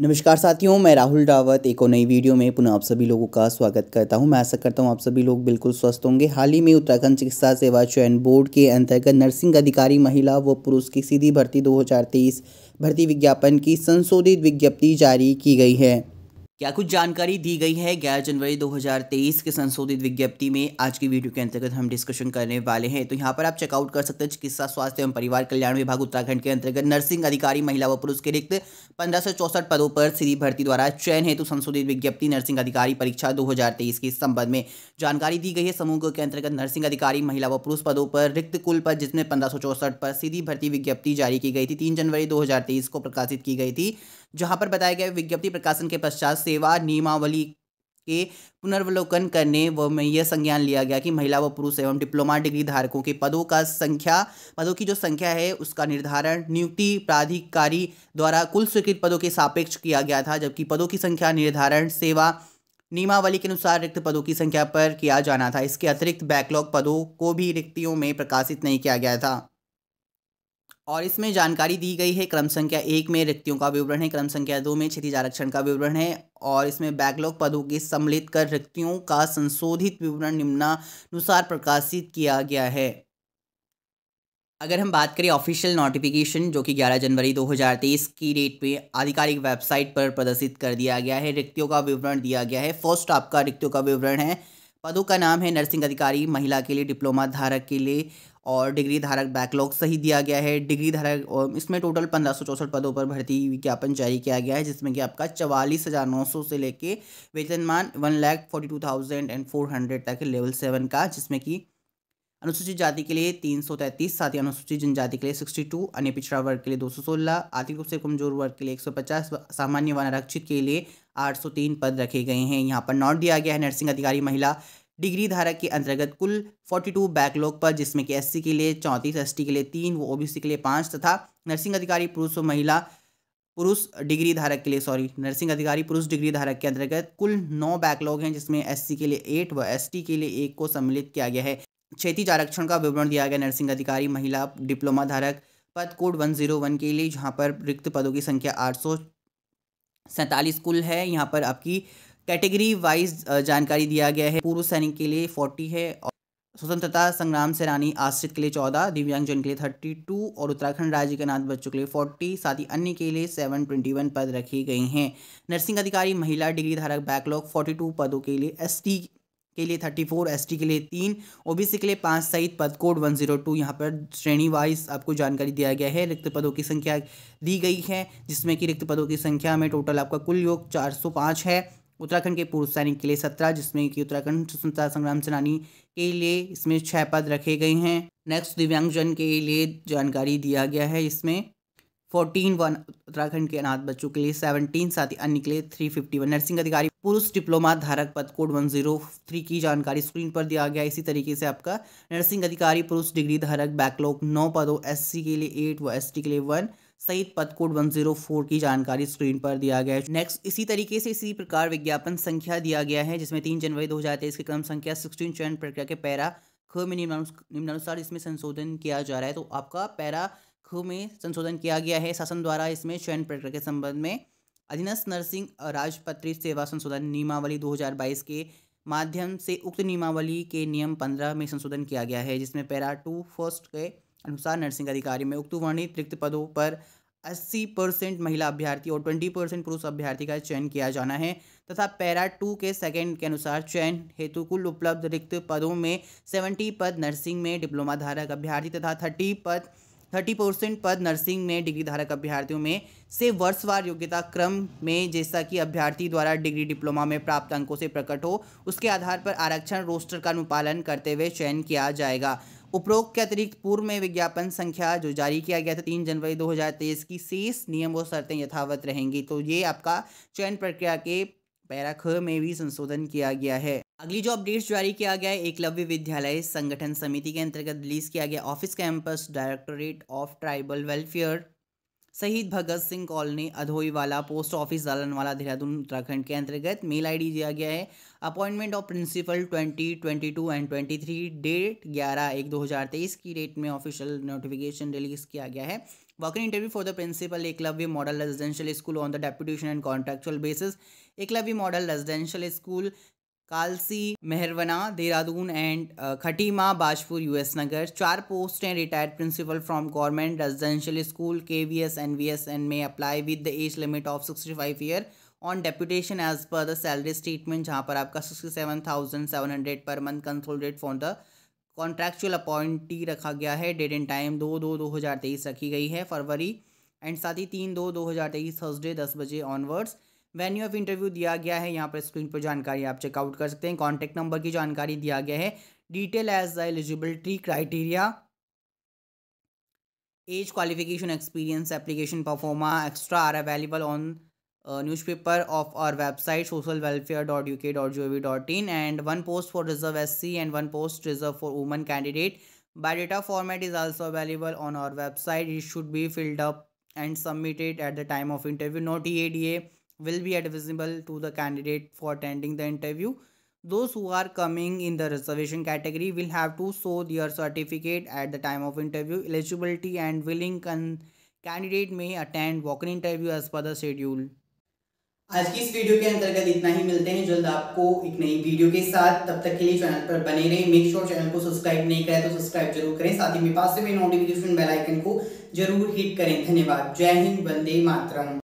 नमस्कार साथियों मैं राहुल रावत एक और नई वीडियो में पुनः आप सभी लोगों का स्वागत करता हूं मैं आशा करता हूं आप सभी लोग बिल्कुल स्वस्थ होंगे हाल ही में उत्तराखंड चिकित्सा सेवा चयन बोर्ड के अंतर्गत नर्सिंग अधिकारी महिला व पुरुष की सीधी भर्ती 2023 भर्ती विज्ञापन की संशोधित विज्ञप्ति जारी की गई है क्या कुछ जानकारी दी गई है ग्यारह जनवरी 2023 के संशोधित विज्ञप्ति में आज की वीडियो के अंतर्गत हम डिस्कशन करने वाले हैं तो यहाँ पर आप चेकआउट कर सकते हैं चिकित्सा स्वास्थ्य एवं परिवार कल्याण विभाग उत्तराखंड के अंतर्गत नर्सिंग अधिकारी महिला व पुरुष के रिक्त पंद्रह पदों पर सीधी भर्ती द्वारा चयन हेतु संशोधित विज्ञप्ति नर्सिंग अधिकारी परीक्षा दो के संबंध में जानकारी दी गई है समूह के अंतर्गत नर्सिंग अधिकारी महिला व पुरुष पदों पर रिक्त कुल पद जिसमें पंद्रह पर सीधी भर्ती विज्ञप्ति जारी की गई थी तीन जनवरी दो को प्रकाशित की गई थी जहां पर बताया गया विज्ञप्ति प्रकाशन के पश्चात सेवा नियमावली के पुनर्वलोकन करने व में यह संज्ञान लिया गया कि महिला व पुरुष एवं डिप्लोमा डिग्री धारकों के पदों का संख्या पदों की जो संख्या है उसका निर्धारण नियुक्ति प्राधिकारी द्वारा कुल स्वीकृत पदों के सापेक्ष किया गया था जबकि पदों की संख्या निर्धारण सेवा नियमावली के अनुसार रिक्त पदों की संख्या पर किया जाना था इसके अतिरिक्त बैकलॉग पदों को भी रिक्तियों में प्रकाशित नहीं किया गया था और इसमें जानकारी दी गई है क्रम संख्या एक में रिक्तियों का विवरण है क्रम संख्या दो में क्षतिज आरक्षण का विवरण है और इसमें बैकलॉग पदों के सम्मिलित कर रिक्तियों का संशोधित विवरण निम्नानुसार प्रकाशित किया गया है अगर हम बात करें ऑफिशियल नोटिफिकेशन जो कि 11 जनवरी 2023 की डेट पे आधिकारिक वेबसाइट पर प्रदर्शित कर दिया गया है रिक्तियों का विवरण दिया गया है फर्स्ट आपका रिक्तियों का विवरण है पदों का नाम है नर्सिंग अधिकारी महिला के लिए डिप्लोमा धारक के लिए और डिग्री धारक बैकलॉग सही दिया गया है डिग्री धारक और इसमें टोटल पंद्रह सौ चौसठ पदों पर भर्ती विज्ञापन जारी किया गया है जिसमें कि आपका चवालीस हज़ार नौ सौ से लेके वेतनमान one lakh forty two thousand and four hundred तक लेवल सेवन का जिसमें कि अनुसूचित जाति के लिए तीन सौ तैंतीस साथ ही अनुसूचित जनजाति के लिए सिक्सटी टू अन्य पिछड़ा वर्ग के लिए दो सौ सोलह आर्थिक रूप से कमजोर वर्ग के लिए एक सौ पचास सामान्य वन आरक्षित के लिए 803 पद रखे गए हैं यहाँ पर नॉट दिया गया है नर्सिंग अधिकारी महिला डिग्री धारक के अंतर्गत कुल 42 बैकलॉग पर जिसमें कि एस के लिए चौंतीस एस के लिए तीन वो ओबीसी के लिए पाँच तथा नर्सिंग अधिकारी पुरुष और महिला पुरुष डिग्री धारक के लिए सॉरी नर्सिंग अधिकारी पुरुष डिग्री धारक के अंतर्गत कुल नौ बैकलॉग हैं जिसमें एस के लिए एट व एस के लिए एक को सम्मिलित किया गया है क्षेत्रीय आरक्षण का विवरण दिया गया नर्सिंग अधिकारी महिला डिप्लोमा धारक पद कोड वन जीरो वन के लिए जहाँ पर रिक्त पदों की संख्या आठ सौ सैंतालीस कुल है यहाँ पर आपकी कैटेगरी वाइज जानकारी दिया गया है पूर्व सैनिक के लिए फोर्टी है और स्वतंत्रता संग्राम सेनानी आश्रित के लिए चौदह दिव्यांगजन के लिए थर्टी टू और उत्तराखंड राज्य के अनाथ बच्चों के लिए फोर्टी साथ ही अन्य के लिए सेवन ट्वेंटी वन पद रखी गई हैं नर्सिंग अधिकारी महिला डिग्री धारक बैकलॉग फोर्टी टू पदों के लिए एस के लिए थर्टी फोर एस के लिए तीन ओबीसी के लिए पाँच सहित पद कोड वन जीरो टू यहाँ पर श्रेणी वाइज आपको जानकारी दिया गया है रिक्त पदों की संख्या दी गई है जिसमें कि रिक्त पदों की संख्या में टोटल आपका कुल योग चार सौ पाँच है उत्तराखंड के पूर्व सैनिक के लिए सत्रह जिसमें कि उत्तराखंड स्वतंत्रता संग्राम सेनानी के लिए इसमें छः पद रखे गए हैं नेक्स्ट दिव्यांगजन के लिए जानकारी दिया गया है इसमें फोर्टीन वन उत्तराखंड के अनाथ बच्चों के लिए सेवनटीन साथ ही अन्य के लिए थ्री फिफ्टी वन नर्सिंग अधिकारी पुरुष डिप्लोमा धारक पद कोड वन जीरो थ्री की जानकारी स्क्रीन पर दिया गया इसी तरीके से आपका नर्सिंग अधिकारी पुरुष डिग्री धारक बैकलॉग नौ पदों एस के लिए एट व एस के लिए वन सहित पद कोड वन जीरो फोर की जानकारी स्क्रीन पर दिया गया है नेक्स्ट इसी तरीके से इसी प्रकार विज्ञापन संख्या दिया गया है जिसमें तीन जनवरी दो हजार तेईस के क्रम संख्या सिक्सटीन चयन प्रक्रिया के पैरा ख में निम्नानुसार इसमें संशोधन किया जा रहा है तो आपका पैरा लाखों में संशोधन किया गया है शासन द्वारा इसमें चयन प्रक्रिया के संबंध में अधीनस्थ नर्सिंग राजपत्रित सेवा संशोधन नियमावली 2022 के माध्यम से उक्त नियमावली के नियम 15 में संशोधन किया गया है जिसमें पैरा टू फर्स्ट के अनुसार नर्सिंग अधिकारी में उक्त वर्णित रिक्त पदों पर 80 परसेंट महिला अभ्यर्थी और 20 परसेंट पुरुष अभ्यर्थी का चयन किया जाना है तथा पैरा टू के सेकंड के अनुसार चयन हेतु कुल उपलब्ध रिक्त पदों में 70 पद नर्सिंग में डिप्लोमा धारक अभ्यर्थी तथा 30 पद थर्टी परसेंट पद नर्सिंग में डिग्री धारक अभ्यर्थियों में से वर्षवार योग्यता क्रम में जैसा कि अभ्यर्थी द्वारा डिग्री डिप्लोमा में प्राप्त अंकों से प्रकट हो उसके आधार पर आरक्षण रोस्टर का अनुपालन करते हुए चयन किया जाएगा उपरोक्त के अतिरिक्त पूर्व में विज्ञापन संख्या जो जारी किया गया था तीन जनवरी 2023 की शेष नियम व शर्तें यथावत रहेंगी तो ये आपका चयन प्रक्रिया के पैराख में भी संशोधन किया गया है अगली जो अपडेट्स जारी किया गया है एकलव्य विद्यालय संगठन समिति के अंतर्गत रिलीज किया गया office campus directorate of tribal welfare Shaheed Bhagat Singh colony Adhoiwala post office Dalanwala Dehradun Uttarakhand के अंतर्गत मेल आईडी दिया गया है appointment of principal 2022 and 23 date 11 एक 2023 की डेट में ऑफिशियल नोटिफिकेशन रिलीज किया गया है working interview for the principal Eklavya model residential school on the deputation and contractual basis Eklavya model residential school Kalsi Mehrawana Dehradun and Khatima Bajpur US Nagar चार पोस्ट हैं retired principal from government residential school के V S N V S N में apply with the age limit of sixty five year on deputation as per the salary statement जहाँ पर आपका sixty seven thousand seven hundred per month consolidate for the contractual appointee रखा गया है date and time दो दो दो हज़ार तेईस रखी गई है फरवरी एंड साथ ही तीन दो दो हज़ार तेईस थर्सडे दस बजे ऑनवर्ड्स वेन्यू ऑफ इंटरव्यू दिया गया है यहाँ पर स्क्रीन पर जानकारी आप चेकआउट कर सकते हैं कॉन्टैक्ट नंबर की जानकारी दिया गया है detail as the eligibility criteria as qualification experience application proforma extra are available on news paper of our website social welfare dot U K dot G O V dot in and one post for reserve S C and one post reserve for woman candidate by data format is also available on our website it should be filled up and submitted at the time of interview not E A D A will be advisable to the candidate for attending the interview. Those who are coming in the reservation category will have to show their certificate at the time of interview. Eligibility and willing can candidate may attend walk-in interview as per the schedule. आज की इस video के अंतर्गत इतना ही मिलते हैं जल्द आपको एक नई वीडियो के साथ तब तक के लिए चैनल पर बने रहें मेक श्योर चैनल को सब्सक्राइब नहीं करें तो सब्सक्राइब जरूर करें साथ ही में पास में नोटिफिकेशन बेल आइकन को जरूर हिट करें धन्यवाद जय हिंद वंदे मातरम